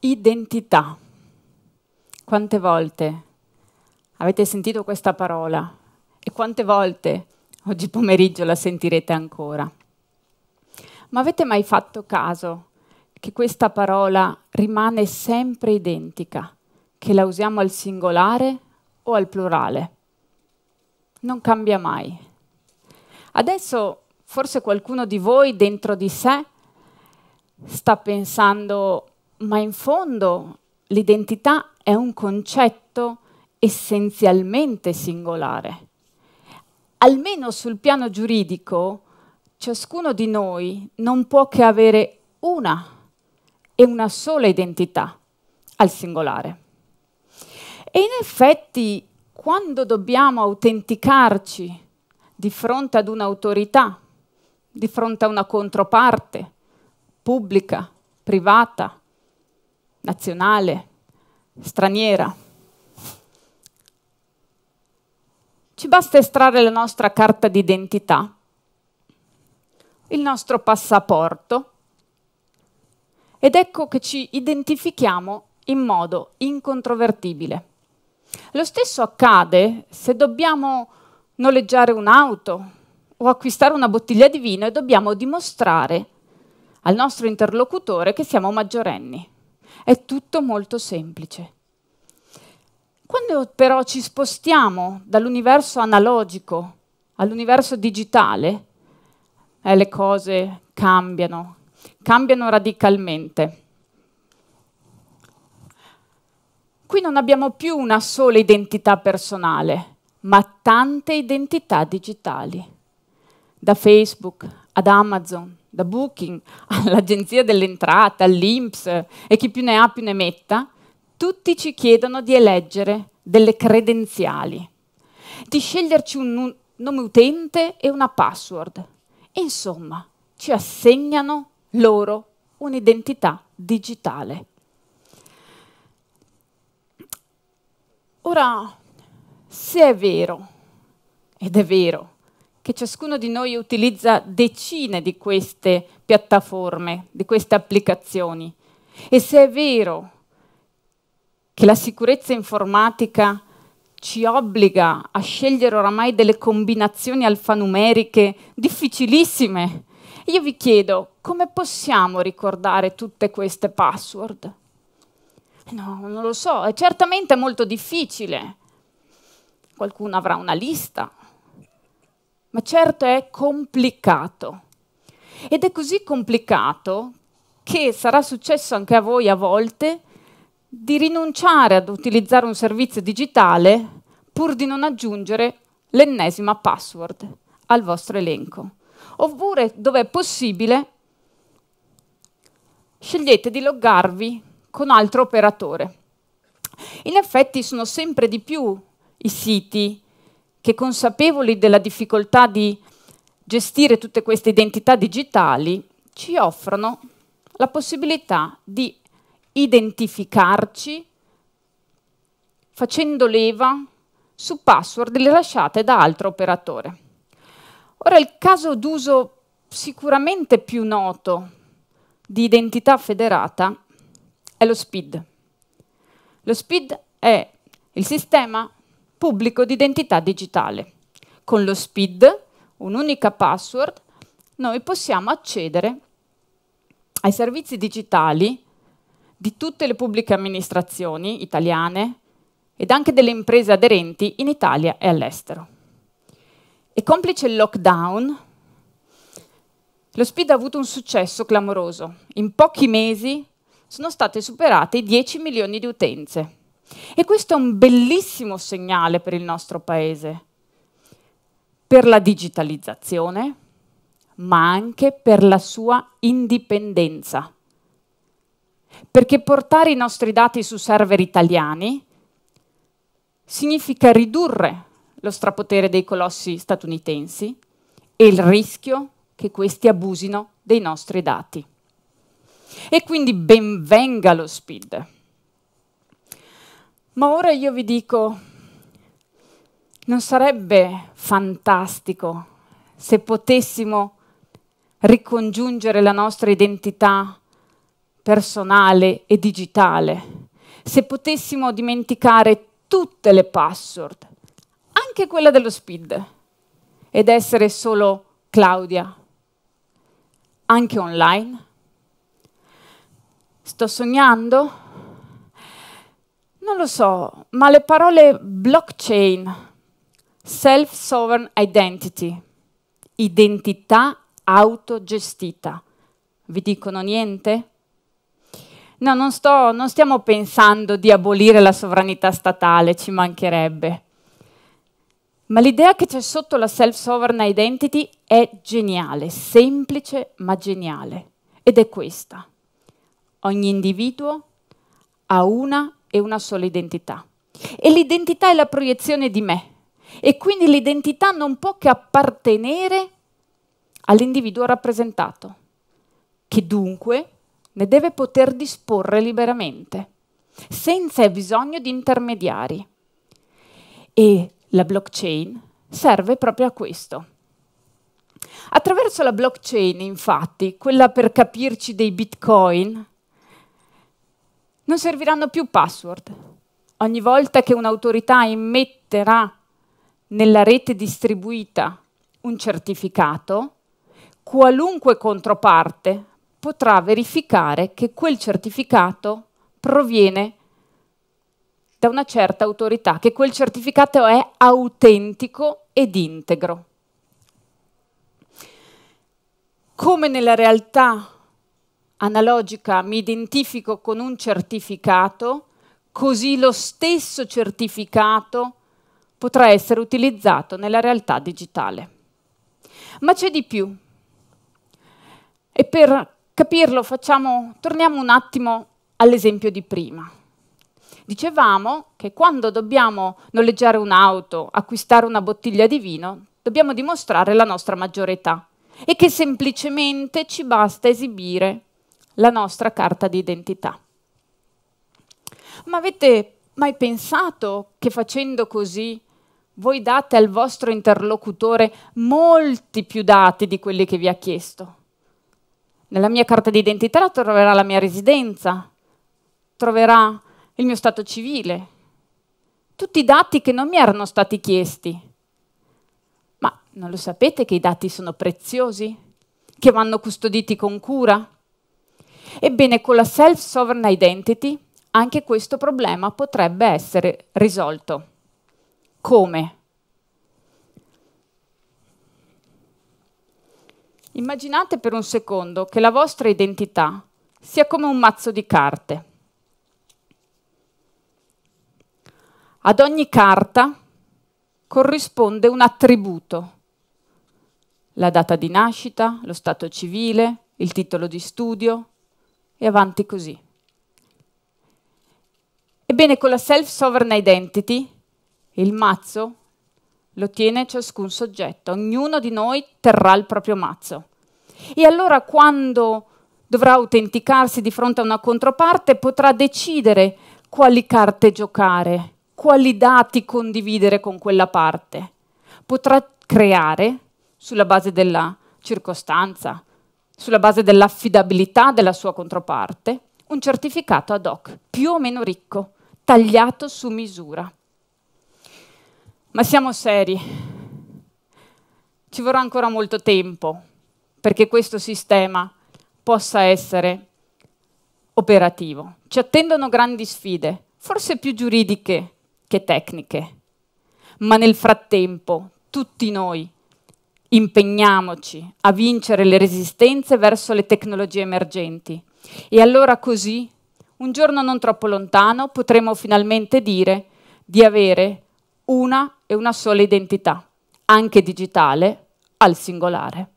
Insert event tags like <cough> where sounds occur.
Identità. Quante volte avete sentito questa parola e quante volte oggi pomeriggio la sentirete ancora? Ma avete mai fatto caso che questa parola rimane sempre identica, che la usiamo al singolare o al plurale? Non cambia mai. Adesso forse qualcuno di voi dentro di sé sta pensando ma in fondo l'identità è un concetto essenzialmente singolare. Almeno sul piano giuridico, ciascuno di noi non può che avere una e una sola identità al singolare. E in effetti, quando dobbiamo autenticarci di fronte ad un'autorità, di fronte a una controparte pubblica, privata, nazionale, straniera. Ci basta estrarre la nostra carta d'identità, il nostro passaporto, ed ecco che ci identifichiamo in modo incontrovertibile. Lo stesso accade se dobbiamo noleggiare un'auto o acquistare una bottiglia di vino e dobbiamo dimostrare al nostro interlocutore che siamo maggiorenni. È tutto molto semplice. Quando però ci spostiamo dall'universo analogico all'universo digitale, eh, le cose cambiano, cambiano radicalmente. Qui non abbiamo più una sola identità personale, ma tante identità digitali, da Facebook ad Amazon, da Booking <laughs> all'Agenzia delle Entrate, all'Inps e chi più ne ha più ne metta, tutti ci chiedono di eleggere delle credenziali, di sceglierci un nome utente e una password. Insomma, ci assegnano loro un'identità digitale. Ora, se è vero, ed è vero, che ciascuno di noi utilizza decine di queste piattaforme, di queste applicazioni. E se è vero che la sicurezza informatica ci obbliga a scegliere oramai delle combinazioni alfanumeriche difficilissime, io vi chiedo come possiamo ricordare tutte queste password? No, non lo so, è certamente molto difficile. Qualcuno avrà una lista, ma certo è complicato. Ed è così complicato che sarà successo anche a voi a volte di rinunciare ad utilizzare un servizio digitale pur di non aggiungere l'ennesima password al vostro elenco. Oppure, dove è possibile, scegliete di loggarvi con altro operatore. In effetti sono sempre di più i siti che consapevoli della difficoltà di gestire tutte queste identità digitali, ci offrono la possibilità di identificarci facendo leva su password rilasciate da altro operatore. Ora il caso d'uso sicuramente più noto di identità federata è lo SPID. Lo SPID è il sistema pubblico di identità digitale. Con lo SPID, un'unica password, noi possiamo accedere ai servizi digitali di tutte le pubbliche amministrazioni italiane ed anche delle imprese aderenti in Italia e all'estero. E complice il lockdown, lo SPID ha avuto un successo clamoroso. In pochi mesi sono state superate i 10 milioni di utenze e questo è un bellissimo segnale per il nostro Paese, per la digitalizzazione, ma anche per la sua indipendenza. Perché portare i nostri dati su server italiani significa ridurre lo strapotere dei colossi statunitensi e il rischio che questi abusino dei nostri dati. E quindi benvenga lo SPID ma ora io vi dico, non sarebbe fantastico se potessimo ricongiungere la nostra identità personale e digitale, se potessimo dimenticare tutte le password, anche quella dello speed, ed essere solo Claudia, anche online? Sto sognando? lo so, ma le parole blockchain, self-sovereign identity, identità autogestita, vi dicono niente? No, non, sto, non stiamo pensando di abolire la sovranità statale, ci mancherebbe. Ma l'idea che c'è sotto la self-sovereign identity è geniale, semplice ma geniale. Ed è questa. Ogni individuo ha una e una sola identità. E l'identità è la proiezione di me. E quindi l'identità non può che appartenere all'individuo rappresentato, che dunque ne deve poter disporre liberamente, senza bisogno di intermediari. E la blockchain serve proprio a questo. Attraverso la blockchain, infatti, quella per capirci dei bitcoin, non serviranno più password. Ogni volta che un'autorità immetterà nella rete distribuita un certificato, qualunque controparte potrà verificare che quel certificato proviene da una certa autorità, che quel certificato è autentico ed integro. Come nella realtà analogica mi identifico con un certificato, così lo stesso certificato potrà essere utilizzato nella realtà digitale. Ma c'è di più. E per capirlo facciamo, torniamo un attimo all'esempio di prima. Dicevamo che quando dobbiamo noleggiare un'auto, acquistare una bottiglia di vino, dobbiamo dimostrare la nostra maggiore età e che semplicemente ci basta esibire la nostra carta d'identità. Ma avete mai pensato che facendo così voi date al vostro interlocutore molti più dati di quelli che vi ha chiesto? Nella mia carta d'identità troverà la mia residenza, troverà il mio stato civile, tutti i dati che non mi erano stati chiesti. Ma non lo sapete che i dati sono preziosi? Che vanno custoditi con cura? Ebbene, con la self-sovereign identity anche questo problema potrebbe essere risolto. Come? Immaginate per un secondo che la vostra identità sia come un mazzo di carte. Ad ogni carta corrisponde un attributo, la data di nascita, lo stato civile, il titolo di studio, e avanti così. Ebbene, con la self-sovereign identity il mazzo lo tiene ciascun soggetto, ognuno di noi terrà il proprio mazzo. E allora quando dovrà autenticarsi di fronte a una controparte potrà decidere quali carte giocare, quali dati condividere con quella parte. Potrà creare, sulla base della circostanza, sulla base dell'affidabilità della sua controparte, un certificato ad hoc, più o meno ricco, tagliato su misura. Ma siamo seri, ci vorrà ancora molto tempo perché questo sistema possa essere operativo. Ci attendono grandi sfide, forse più giuridiche che tecniche, ma nel frattempo tutti noi Impegniamoci a vincere le resistenze verso le tecnologie emergenti e allora così, un giorno non troppo lontano, potremo finalmente dire di avere una e una sola identità, anche digitale, al singolare.